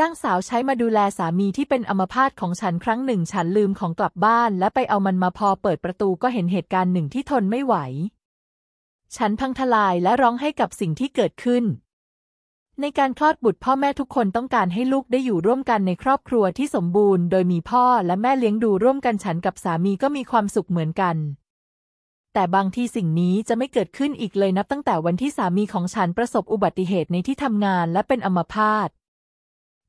จ้างสาวใช้มาดูแลสามีที่เป็นอัมพาตของฉันครั้งหนึ่ง ฉันลืมของกลับบ้านและไปเอามันมาพอเปิดประตูก็เห็นเหตุการณ์หนึ่งที่ทนไม่ไหว ฉันพังทลายและร้องให้กับสิ่งที่เกิดขึ้น ในการคลอดบุตรพ่อแม่ทุกคนต้องการให้ลูกได้อยู่ร่วมกันในครอบครัวที่สมบูรณ์โดยมีพ่อและแม่เลี้ยงดูร่วมกันฉันกับสามีก็มีความสุขเหมือนกัน แต่บางทีสิ่งนี้จะไม่เกิดขึ้นอีกเลยนับตั้งแต่วันที่สามีของฉันประสบอุบัติเหตุในที่ทำงาน และเป็นอัมพาต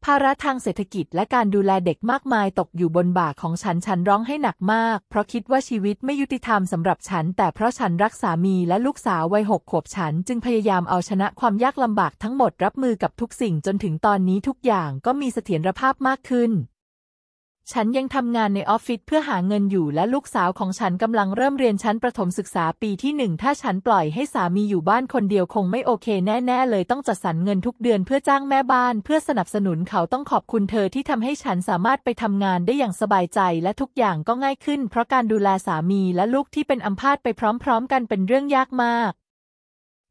ภาระทางเศรษฐกิจและการดูแลเด็กมากมายตกอยู่บนบ่าของฉันฉันร้องให้หนักมากเพราะคิดว่าชีวิตไม่ยุติธรรมสำหรับฉันแต่เพราะฉันรักสามีและลูกสาววัยหกขวบฉันจึงพยายามเอาชนะความยากลำบากทั้งหมดรับมือกับทุกสิ่งจนถึงตอนนี้ทุกอย่างก็มีเสถียรภาพมากขึ้นฉันยังทำงานในออฟฟิศเพื่อหาเงินอยู่และลูกสาวของฉันกำลังเริ่มเรียนชั้นประถมศึกษาปีที่หนึ่งถ้าฉันปล่อยให้สามีอยู่บ้านคนเดียวคงไม่โอเค แน่ ๆ เลยต้องจัดสรรเงินทุกเดือนเพื่อจ้างแม่บ้าน เพื่อสนับสนุนเขาต้องขอบคุณเธอที่ทำให้ฉันสามารถไปทำงานได้อย่างสบายใจและทุกอย่างก็ง่ายขึ้นเพราะการดูแลสามีและลูกที่เป็นอัมพาตไปพร้อม ๆ กันเป็นเรื่องยากมาก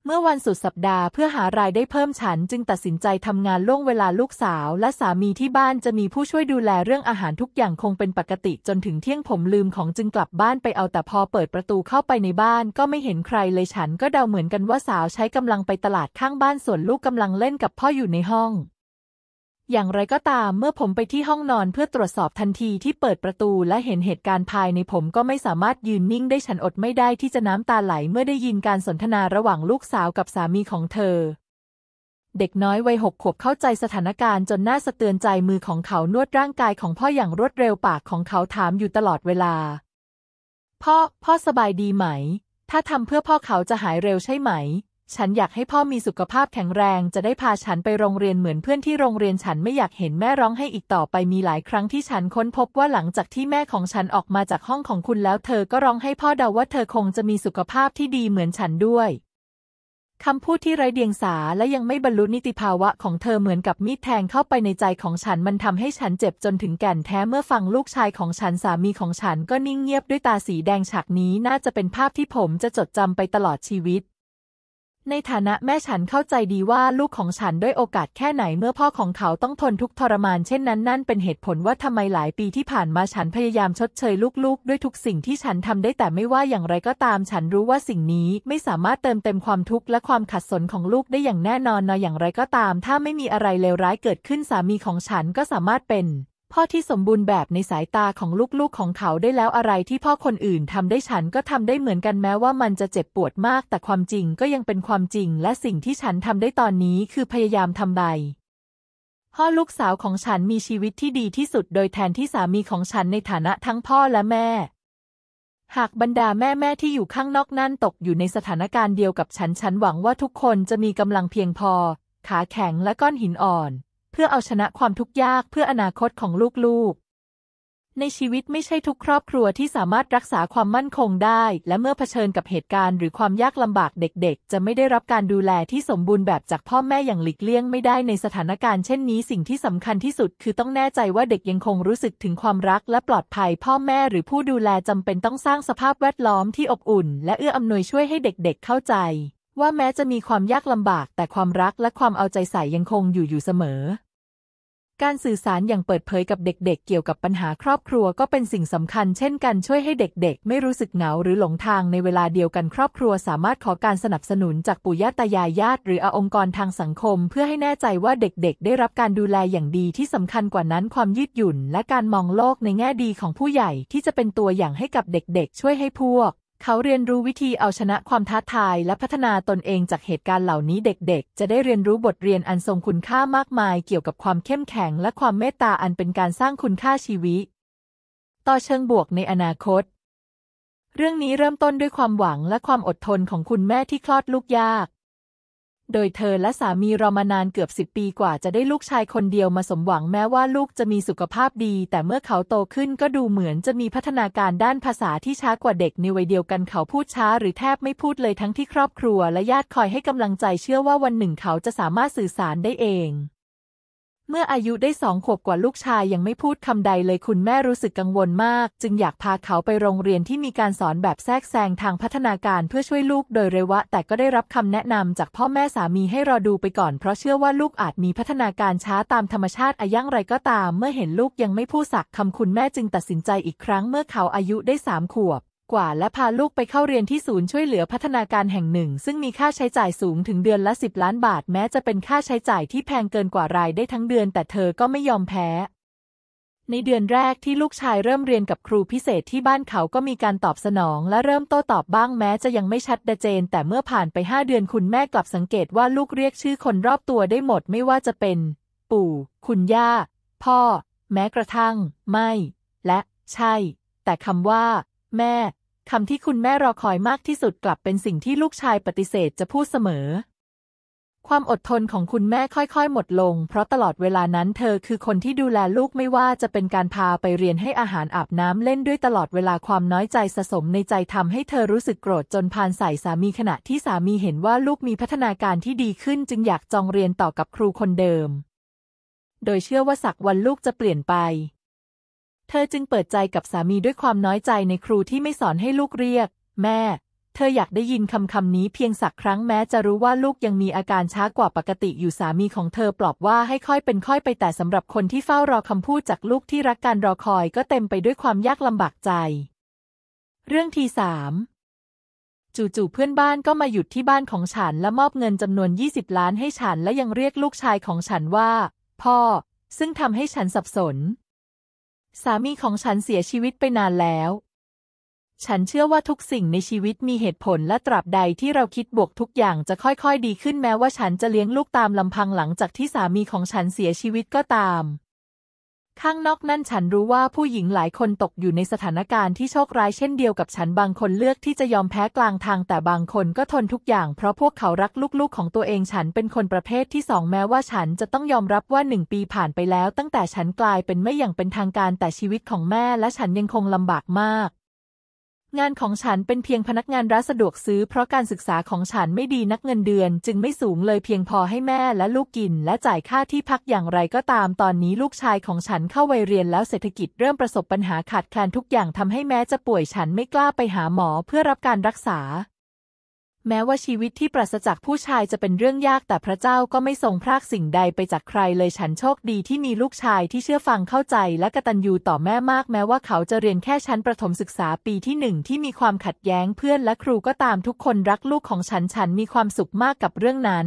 เมื่อวันสุดสัปดาห์เพื่อหารายได้เพิ่มฉันจึงตัดสินใจทำงานล่วงเวลาลูกสาวและสามีที่บ้านจะมีผู้ช่วยดูแลเรื่องอาหารทุกอย่างคงเป็นปกติจนถึงเที่ยงผมลืมของจึงกลับบ้านไปเอาแต่พอเปิดประตูเข้าไปในบ้านก็ไม่เห็นใครเลยฉันก็เดาเหมือนกันว่าสาวใช้กำลังไปตลาดข้างบ้านส่วนลูกกำลังเล่นกับพ่ออยู่ในห้องอย่างไรก็ตามเมื่อผมไปที่ห้องนอนเพื่อตรวจสอบทันทีที่เปิดประตูและเห็นเหตุการณ์ภายในผมก็ไม่สามารถยืนนิ่งได้ฉันอดไม่ได้ที่จะน้ำตาไหลเมื่อได้ยินการสนทนาระหว่างลูกสาวกับสามีของเธอ เด็กน้อยวัยหกขวบเข้าใจสถานการณ์จนน่าสะเตือนใจมือของเขานวดร่างกายของพ่ออย่างรวดเร็วปากของเขาถามอยู่ตลอดเวลาพ่อพ่อสบายดีไหม ถ้าทำเพื่อพ่อเขาจะหายเร็วใช่ไหมฉันอยากให้พ่อมีสุขภาพแข็งแรง จะได้พาฉันไปโรงเรียนเหมือนเพื่อนที่โรงเรียนฉันไม่อยากเห็นแม่ร้องให้อีกต่อไปมีหลายครั้งที่ฉันค้นพบว่าหลังจากที่แม่ของฉันออกมาจากห้องของคุณแล้วเธอก็ร้องให้พ่อเดาว่าเธอคงจะมีสุขภาพที่ดีเหมือนฉันด้วยคำพูดที่ไร้เดียงสา และยังไม่บรรลุนิติภาวะ ของเธอเหมือนกับมีดแทงเข้าไปในใจของฉันมันทำให้ฉันเจ็บจนถึงแก่นแท้เมื่อฟังลูกชายของฉันสามีของฉัน ก็นิ่งเงียบด้วยตาสีแดงฉากนี้ น่าจะเป็นภาพที่ผมจะจดจำไปตลอดชีวิตในฐานะแม่ฉันเข้าใจดีว่าลูกของฉันด้วยโอกาสแค่ไหน เมื่อพ่อของเขาต้องทนทุกทรมานเช่นนั้นนั่นเป็นเหตุผลว่าทำไมหลายปีที่ผ่านมาฉันพยายามชดเชยลูกๆ ด้วยทุกสิ่งที่ฉันทำได้แต่ไม่ว่าอย่างไรก็ตาม ฉันรู้ว่าสิ่งนี้ ไม่สามารถเติมเต็มความทุกข์และความขัดสนของลูกได้อย่างแน่นอนนออย่างไรก็ตาม ถ้าไม่มีอะไรเลวร้ายเกิดขึ้นสามีของฉันก็สามารถเป็นพ่อที่สมบูรณ์แบบในสายตาของ ลูกๆของเขาได้แล้วอะไรที่พ่อคนอื่นทำได้ฉันก็ทำได้เหมือนกันแม้ว่ามันจะเจ็บปวดมากแต่ความจริงก็ยังเป็นความจริงและสิ่งที่ฉันทำได้ตอนนี้คือพยายามทำใบพ่อลูกสาวของฉันมีชีวิตที่ดีที่สุด โดยแทนที่สามีของฉันในฐานะทั้งพ่อและแม่ หากบรรดาแม่แม่ที่อยู่ข้างนอกนั่นตกอยู่ในสถานการณ์เดียวกับฉัน ฉันหวังว่าทุกคนจะมีกำลังเพียงพอ ขาแข็งและก้อนหินอ่อนพื่อเอาชนะความทุกข์ยากเพื่ออนาคตของลูกๆ ในชีวิตไม่ใช่ทุกครอบครัวที่สามารถรักษาความมั่นคงได้ และเมื่อเผชิญกับเหตุการณ์หรือความยากลำบากเด็กๆ จะไม่ได้รับการดูแลที่สมบูรณ์แบบจากพ่อแม่อย่างหลีกเลี่ยงไม่ได้ในสถานการณ์เช่นนี้ สิ่งที่สำคัญที่สุด คือต้องแน่ใจว่าเด็กยังคงรู้สึกถึงความรักและปลอดภัย พ่อแม่หรือผู้ดูแลจำเป็นต้องสร้างสภาพแวดล้อมที่อบอุ่น และเอื้ออำนวยช่วยให้เด็กๆ เข้าใจ ว่าแม้จะมีความยากลำบากแต่ความรักและความเอาใจใส่ยังคงอยู่อยู่เสมอการสื่อสารอย่างเปิดเผยกับเด็กๆเเกี่ยวกับปัญหาครอบครัวก็เป็นสิ่งสำคัญเช่นกันช่วยให้เด็กๆ ไม่รู้สึกเหงาหรือหลงทางในเวลาเดียวกันครอบครัวสามารถขอการสนับสนุนจากปู่ย่าตายายญาติหรืออองค์กรทางสังคมเพื่อให้แน่ใจว่าเด็กๆ ได้รับการดูแลอย่างดีที่สำคัญกว่านั้นความยืดหยุ่นและการมองโลกในแง่ดีของผู้ใหญ่ที่จะเป็นตัวอย่างให้กับเด็กๆ ช่วยให้พวกเขาเรียนรู้วิธีเอาชนะความท้าทายและพัฒนาตนเองจากเหตุการณ์เหล่านี้เด็กๆ จะได้เรียนรู้บทเรียนอันทรงคุณค่ามากมาย เกี่ยวกับความเข้มแข็งและความเมตตาอันเป็นการสร้างคุณค่าชีวิต ต่อเชิงบวกในอนาคต เรื่องนี้เริ่มต้นด้วยความหวังและความอดทนของคุณแม่ที่คลอดลูกยากโดยเธอและสามีรอมานานเกือบสิบปีกว่าจะได้ลูกชายคนเดียวมาสมหวังแม้ว่าลูกจะมีสุขภาพดี แต่เมื่อเขาโตขึ้นก็ดูเหมือนจะมีพัฒนาการด้านภาษาที่ช้ากว่าเด็กในวัยเดียวกันเขาพูดช้าหรือแทบไม่พูดเลยทั้งที่ครอบครัวและญาติคอยให้กำลังใจเชื่อว่าวันหนึ่งเขาจะสามารถสื่อสารได้เองเมื่ออายุได้สองขวบกว่าลูกชายยังไม่พูดคำใดเลยคุณแม่รู้สึกกังวลมาก จึงอยากพาเขาไปโรงเรียนที่มีการสอนแบบแทรกแซงทางพัฒนาการเพื่อช่วยลูกโดยเร็วะ แต่ก็ได้รับคำแนะนำจากพ่อแม่สามีให้รอดูไปก่อน เพราะเชื่อว่าลูกอาจมีพัฒนาการช้าตามธรรมชาติอายังไรก็ตาม เมื่อเห็นลูกยังไม่พูดสักคำคุณแม่จึงตัดสินใจอีกครั้งเมื่อเขาอายุได้สามขวบกว่าและพาลูกไปเข้าเรียนที่ศูนย์ช่วยเหลือพัฒนาการแห่งหนึ่ง ซึ่งมีค่าใช้จ่ายสูงถึงเดือนละ10ล้านบาทแม้จะเป็นค่าใช้จ่ายที่แพงเกินกว่ารายได้ทั้งเดือน แต่เธอก็ไม่ยอมแพ้ ในเดือนแรกที่ลูกชายเริ่มเรียนกับครูพิเศษที่บ้านเขาก็มีการตอบสนองและเริ่มโต้ตอบบ้างแม้จะยังไม่ชัดเจน แต่เมื่อผ่านไป5เดือนคุณแม่กลับสังเกตว่าลูกเรียกชื่อคนรอบตัวได้หมดไม่ว่าจะเป็นปู่ คุณย่าพ่อ แม้กระทั่งไม่ และ ใช่ แต่คำว่าแม่คำที่คุณแม่รอคอยมากที่สุดกลับเป็นสิ่งที่ลูกชายปฏิเสธจะพูดเสมอ ความอดทนของคุณแม่ค่อยๆ หมดลงเพราะตลอดเวลานั้นเธอคือคนที่ดูแลลูกไม่ว่าจะเป็นการพาไปเรียนให้อาหารอาบน้ำเล่นด้วยตลอดเวลาความน้อยใจสะสมในใจทำให้เธอรู้สึกโกรธจนพานใส่สามีขณะที่สามีเห็นว่าลูกมีพัฒนาการที่ดีขึ้น จึงอยากจองเรียนต่อกับครูคนเดิม โดยเชื่อว่าสักวันลูกจะเปลี่ยนไปเธอจึงเปิดใจกับสามีด้วยความน้อยใจในครูที่ไม่สอนให้ลูกเรียก แม่ เธออยากได้ยินคำคำนี้เพียงสักครั้งแม้ จะรู้ว่าลูกยังมีอาการช้ากว่าปกติอยู่สามีของเธอปลอบว่าให้ค่อยเป็นค่อยไปแต่สำหรับคนที่เฝ้ารอคำพูดจากลูกที่รักการรอคอยก็เต็มไปด้วยความยากลำบากใจ เรื่องที่สามจู่ๆเพื่อนบ้านก็มาหยุดที่บ้านของฉันและมอบเงินจำนวน 20 ล้านให้ฉันและยังเรียกลูกชายของฉันว่า พ่อ ซึ่งทำให้ฉันสับสนสามีของฉันเสียชีวิตไปนานแล้ว ฉันเชื่อว่าทุกสิ่งในชีวิตมีเหตุผลและตราบใดที่เราคิดบวกทุกอย่างจะค่อยๆ ดีขึ้นแม้ว่าฉันจะเลี้ยงลูกตามลำพังหลังจากที่สามีของฉันเสียชีวิตก็ตามข้างนอกนั่นฉันรู้ว่าผู้หญิงหลายคนตกอยู่ในสถานการณ์ที่โชคร้ายเช่นเดียวกับฉันบางคนเลือกที่จะยอมแพ้กลางทางแต่บางคนก็ทนทุกอย่าง เพราะพวกเขารักลูกๆของตัวเองฉันเป็นคนประเภทที่สองแม้ว่าฉันจะต้องยอมรับว่าหนึ่งปีผ่านไปแล้ว ตั้งแต่ฉันกลายเป็นไม่อย่างเป็นทางการแต่ชีวิตของแม่ และฉันยังคงลำบากมากงานของฉันเป็นเพียงพนักงานร้านสะดวกซื้อเพราะการศึกษาของฉันไม่ดีนักเงินเดือนจึงไม่สูงเลยเพียงพอให้แม่และลูกกินและจ่ายค่าที่พักอย่างไรก็ตามตอนนี้ลูกชายของฉันเข้าวัยเรียนแล้วเศรษฐกิจเริ่มประสบปัญหาขาดแคลนทุกอย่างทำให้แม้จะป่วยฉันไม่กล้าไปหาหมอเพื่อรับการรักษาแม้ว่าชีวิตที่ปราศจากผู้ชายจะเป็นเรื่องยากแต่พระเจ้าก็ไม่ทรงพรากสิ่งใดไปจากใครเลยฉันโชคดีที่มีลูกชายที่เชื่อฟังเข้าใจและกตัญญูต่อแม่มาก แม้ว่าเขาจะเรียนแค่ชั้นประถมศึกษาปีที่หนึ่งที่มีความขัดแย้งเพื่อนและครูก็ตามทุกคนรักลูกของฉันฉันมีความสุขมากกับเรื่องนั้น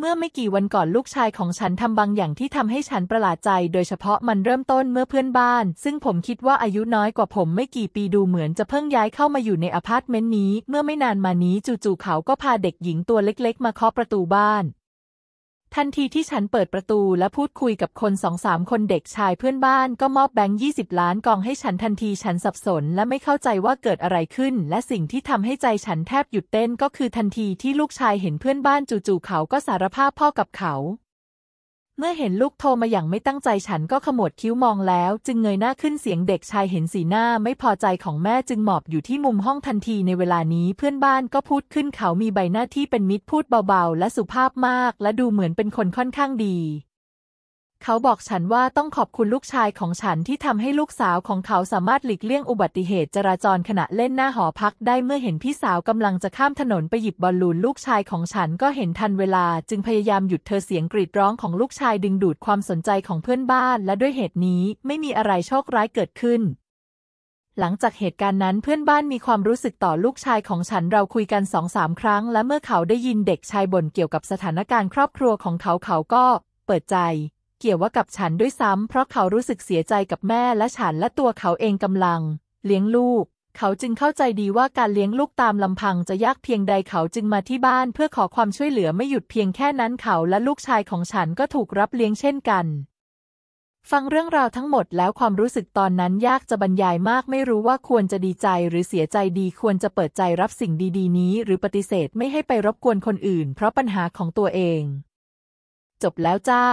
เมื่อไม่กี่วันก่อนลูกชายของฉันทำบางอย่างที่ทำให้ฉันประหลาดใจ โดยเฉพาะมันเริ่มต้นเมื่อเพื่อนบ้าน ซึ่งผมคิดว่าอายุน้อยกว่าผมไม่กี่ปีดูเหมือนจะเพิ่งย้ายเข้ามาอยู่ในอพาร์ตเมนต์นี้ เมื่อไม่นานมานี้จู่ๆเขาก็พาเด็กหญิงตัวเล็กๆ มาเคาะประตูบ้านทันทีที่ฉันเปิดประตูและพูดคุยกับคนสองสามคนเด็กชายเพื่อนบ้านก็มอบแบงค์ยี่สิบล้านกองให้ฉันทันทีฉันสับสนและไม่เข้าใจว่าเกิดอะไรขึ้นและสิ่งที่ทำให้ใจฉันแทบหยุดเต้นก็คือทันทีที่ลูกชายเห็นเพื่อนบ้านจู่ๆเขาก็สารภาพพ่อกับเขาเมื่อเห็นลูกโทรมาอย่างไม่ตั้งใจฉันก็ขมวดคิ้วมองแล้วจึงเงยหน้าขึ้นเสียงเด็กชายเห็นสีหน้าไม่พอใจของแม่จึงหมอบอยู่ที่มุมห้องทันทีในเวลานี้เพื่อนบ้านก็พูดขึ้นเขามีใบหน้าที่เป็นมิตรพูดเบาๆ และสุภาพมากและดูเหมือนเป็นคนค่อนข้างดีเขาบอกฉันว่าต้องขอบคุณลูกชายของฉันที่ทำให้ลูกสาวของเขาสามารถหลีกเลี่ยงอุบัติเหตุจราจรขณะเล่นหน้าหอพัก ได้เมื่อเห็นพี่สาวกำลังจะข้ามถนนไปหยิบบอลลูนลูกชายของฉันก็เห็นทันเวลาจึงพยายามหยุดเธอเสียงกรีดร้องของลูกชายดึงดูดความสนใจของเพื่อนบ้านและด้วยเหตุนี้ไม่มีอะไรโชคร้ายเกิดขึ้น หลังจากเหตุการณ์นั้นเพื่อนบ้านมีความรู้สึกต่อลูกชายของฉันเราคุยกันสองสามครั้ง และเมื่อเขาได้ยินเด็กชายบ่นเกี่ยวกับสถานการณ์ครอบครัวของเขาเขาก็ เปิดใจเกี่ยวว่ากับฉันด้วยซ้ำ เพราะเขารู้สึกเสียใจกับแม่และฉันและตัวเขาเองกำลัง เลี้ยงลูก เขาจึงเข้าใจดีว่าการเลี้ยงลูกตามลำพังจะยากเพียงใดเขาจึงมาที่บ้าน เพื่อขอความช่วยเหลือไม่หยุดเพียงแค่นั้นเขาและลูกชายของฉันก็ถูกรับเลี้ยงเช่นกัน ฟังเรื่องราวทั้งหมดแล้วความรู้สึกตอนนั้นยากจะบรรยายมาก ไม่รู้ว่าควรจะดีใจหรือเสียใจดีควรจะเปิดใจรับสิ่งดี ๆ นี้ หรือปฏิเสธไม่ให้ไปรบกวนคนอื่น เพราะปัญหาของตัวเอง จบแล้วจ้า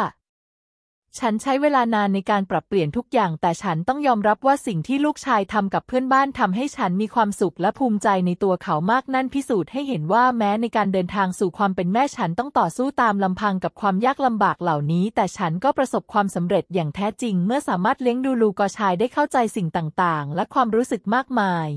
ฉันใช้เวลานานในการปรับเปลี่ยนทุกอย่างแต่ฉันต้องยอมรับว่าสิ่งที่ลูกชายทำกับเพื่อนบ้านทำให้ฉันมีความสุขและภูมิใจในตัวเขามากนั่นพิสูจน์ให้เห็นว่าแม้ในการเดินทางสู่ความเป็นแม่ฉันต้องต่อสู้ตามลำพังกับความยากลำบากเหล่านี้แต่ฉันก็ประสบความสำเร็จอย่างแท้จริงเมื่อสามารถเลี้ยงดูลูกชายได้เข้าใจสิ่งต่างๆ และความรู้สึกมากมาย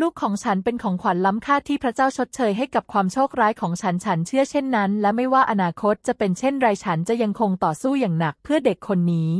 ลูกของฉันเป็นของขวัญล้ำค่าที่พระเจ้าชดเชยให้กับความโชคร้ายของฉัน ฉันเชื่อเช่นนั้น และไม่ว่าอนาคตจะเป็นเช่นไร ฉันจะยังคงต่อสู้อย่างหนักเพื่อเด็กคนนี้